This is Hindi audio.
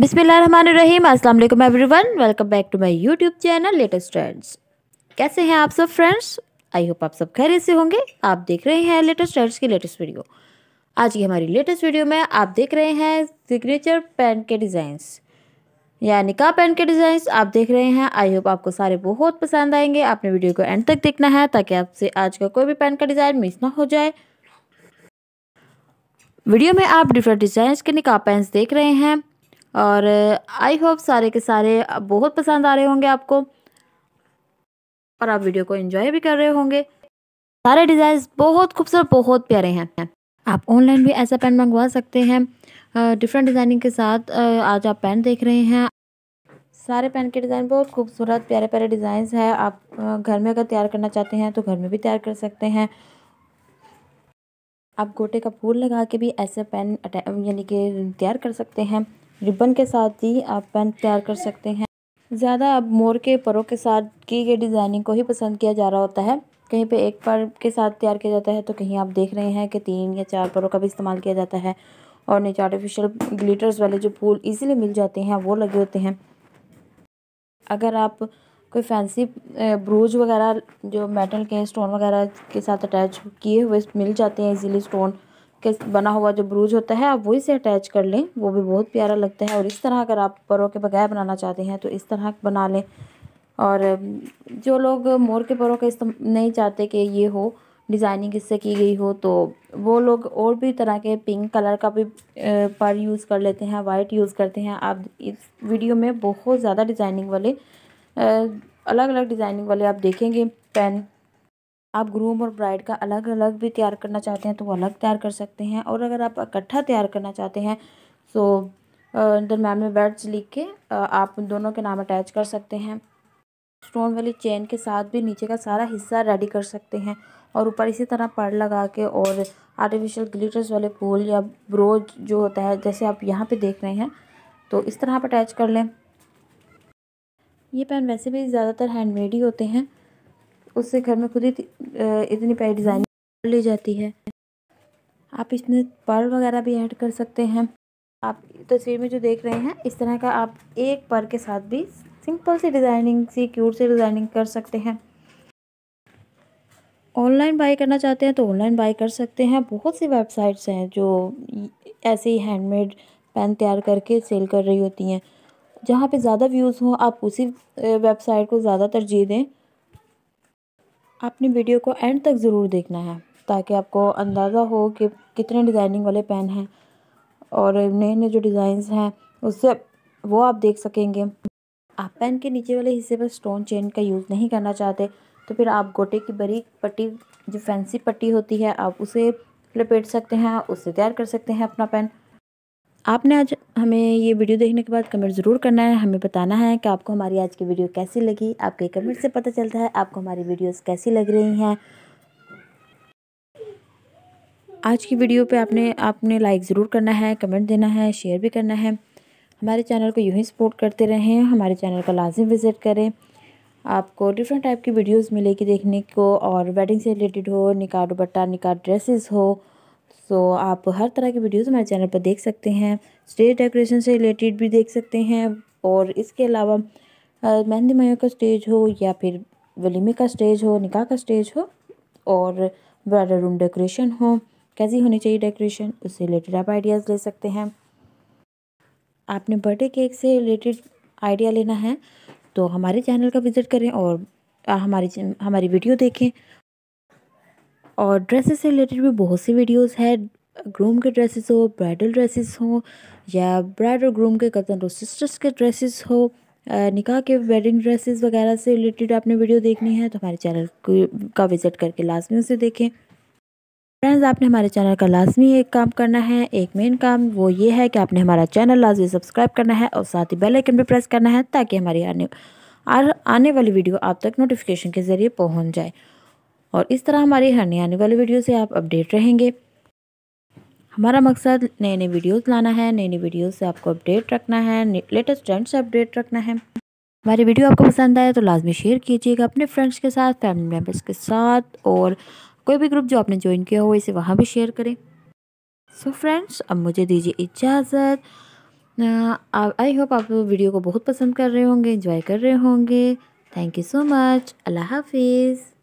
बिसमीम अस्सलाम वालेकुम everyone welcome back to my YouTube channel latest trends कैसे हैं आप सब फ्रेंड्स आई होप आप सब खैर से होंगे आप देख रहे हैं लेटेस्ट ट्रेंड्स की लेटेस्ट वीडियो आज की हमारी लेटेस्ट वीडियो में आप देख रहे हैं सिग्नेचर पेन के डिज़ाइंस या निका पेन के डिज़ाइंस आप देख रहे हैं आई होप आपको सारे बहुत पसंद आएंगे आपने वीडियो को एंड तक देखना है ताकि आपसे आज का कोई भी पेन का डिज़ाइन मिस ना हो जाए वीडियो में आप डिफरेंट डिज़ाइंस के निका पेन्स देख रहे हैं और आई होप सारे के सारे बहुत पसंद आ रहे होंगे आपको और आप वीडियो को एंजॉय भी कर रहे होंगे सारे डिज़ाइन बहुत खूबसूरत बहुत प्यारे हैं आप ऑनलाइन भी ऐसा पेन मंगवा सकते हैं डिफरेंट डिज़ाइनिंग के साथ आज आप पेन देख रहे हैं सारे पेन के डिज़ाइन बहुत खूबसूरत प्यारे प्यारे डिज़ाइन है आप घर में अगर तैयार करना चाहते हैं तो घर में भी तैयार कर सकते हैं आप गोटे का फूल लगा के भी ऐसे पेन यानी कि तैयार कर सकते हैं रिबन के साथ ही आप पेन तैयार कर सकते हैं ज़्यादा अब मोर के परों के साथ की गई डिज़ाइनिंग को ही पसंद किया जा रहा होता है कहीं पे एक पर के साथ तैयार किया जाता है तो कहीं आप देख रहे हैं कि तीन या चार परों का भी इस्तेमाल किया जाता है और नीचे आर्टिफिशियल ग्लिटर्स वाले जो फूल ईजिली मिल जाते हैं वो लगे होते हैं अगर आप कोई फैंसी ब्रूज वगैरह जो मेटल के स्टोन वगैरह के साथ अटैच किए हुए मिल जाते हैं ईजिली स्टोन के बना हुआ जो ब्रूज होता है आप वही से अटैच कर लें वो भी बहुत प्यारा लगता है और इस तरह अगर आप परों के बगैर बनाना चाहते हैं तो इस तरह बना लें और जो लोग मोर के परों का नहीं चाहते कि ये हो डिज़ाइनिंग इससे की गई हो तो वो लोग और भी तरह के पिंक कलर का भी पर यूज़ कर लेते हैं वाइट यूज़ करते हैं आप इस वीडियो में बहुत ज़्यादा डिज़ाइनिंग वाले अलग अलग डिज़ाइनिंग वाले आप देखेंगे पेन आप ग्रूम और ब्राइड का अलग अलग भी तैयार करना चाहते हैं तो वो अलग तैयार कर सकते हैं और अगर आप इकट्ठा तैयार करना चाहते हैं तो दरम्यान में वर्ड्स लिख के आप दोनों के नाम अटैच कर सकते हैं स्टोन वाली चेन के साथ भी नीचे का सारा हिस्सा रेडी कर सकते हैं और ऊपर इसी तरह पड़ लगा के और आर्टिफिशियल ग्लिटर्स वाले फूल या ब्रोज जो होता है जैसे आप यहाँ पे देख रहे हैं तो इस तरह आप अटैच कर लें ये पेन वैसे भी ज़्यादातर हैंडमेड ही होते हैं उससे घर में खुद ही इतनी प्यारी डिज़ाइन ली जाती है आप इसमें पर वगैरह भी ऐड कर सकते हैं आप तस्वीर में जो देख रहे हैं इस तरह का आप एक पर के साथ भी सिंपल सी डिज़ाइनिंग सी क्यूट सी डिज़ाइनिंग कर सकते हैं ऑनलाइन बाई करना चाहते हैं तो ऑनलाइन बाई कर सकते हैं बहुत सी वेबसाइट्स हैं जो ऐसे ही हैंडमेड पेन तैयार करके सेल कर रही होती हैं जहाँ पे ज़्यादा व्यूज़ हों आप उसी वेबसाइट को ज़्यादा तरजीह दें आपने वीडियो को एंड तक ज़रूर देखना है ताकि आपको अंदाज़ा हो कि कितने डिज़ाइनिंग वाले पेन हैं और नए नए जो डिज़ाइंस हैं उससे वो आप देख सकेंगे आप पेन के नीचे वाले हिस्से पर स्टोन चेन का यूज़ नहीं करना चाहते तो फिर आप गोटे की बड़ी पट्टी जो फैंसी पट्टी होती है आप उसे लपेट सकते हैं उससे तैयार कर सकते हैं अपना पेन आपने आज हमें ये वीडियो देखने के बाद कमेंट ज़रूर करना है हमें बताना है कि आपको हमारी आज की वीडियो कैसी लगी आपके कमेंट से पता चलता है आपको हमारी वीडियोस कैसी लग रही हैं आज की वीडियो पे आपने आपने लाइक ज़रूर करना है कमेंट देना है शेयर भी करना है हमारे चैनल को यूँ ही सपोर्ट करते रहें हमारे चैनल का लाजिम विज़िट करें आपको डिफरेंट टाइप की वीडियोस मिलेगी देखने को और वेडिंग से रिलेटेड हो निकाह दुपट्टा निकाह ड्रेसेस हो सो आप हर तरह की वीडियोस हमारे चैनल पर देख सकते हैं स्टेज डेकोरेशन से रिलेटेड भी देख सकते हैं और इसके अलावा मेहंदी मायों का स्टेज हो या फिर वलीमे का स्टेज हो निकाह का स्टेज हो और ब्राइडल रूम डेकोरेशन हो कैसी होनी चाहिए डेकोरेशन उससे रिलेटेड आप आइडियाज़ ले सकते हैं आपने बर्थडे केक से रिलेटेड आइडिया लेना है तो हमारे चैनल का विज़िट करें और हमारी हमारी वीडियो देखें और ड्रेसेस से रिलेटेड भी बहुत सी वीडियोस है ग्रूम के ड्रेसेस हो ब्राइडल ड्रेसेस हो या ब्राइड और ग्रूम के कज़न और सिस्टर्स के ड्रेसेस हो निकाह के वेडिंग ड्रेसेस वगैरह से रिलेटेड आपने वीडियो देखनी है तो हमारे चैनल का विज़िट करके लाजमी उसे देखें फ्रेंड्स आपने हमारे चैनल का लाजमी एक काम करना है एक मेन काम वो ये है कि आपने हमारा चैनल लाजमी सब्सक्राइब करना है और साथ ही बेल आइकन भी प्रेस करना है ताकि हमारी आने आने वाली वीडियो आप तक नोटिफिकेशन के ज़रिए पहुंच जाए और इस तरह हमारी हर नए आने वाली वीडियो से आप अपडेट रहेंगे हमारा मकसद नए नए वीडियोस लाना है नई नई वीडियोस से आपको अपडेट रखना है लेटेस्ट ट्रेंड से अपडेट रखना है हमारी वीडियो आपको पसंद आए तो लाजमी शेयर कीजिएगा अपने फ्रेंड्स के साथ फैमिली मेम्बर्स के साथ और कोई भी ग्रुप जो आपने ज्वाइन किया हो इसे वहाँ भी शेयर करें सो so फ्रेंड्स अब मुझे दीजिए इजाज़त आई होप आप वीडियो को बहुत पसंद कर रहे होंगे इंजॉय कर रहे होंगे थैंक यू सो मच अल्लाह हाफिज़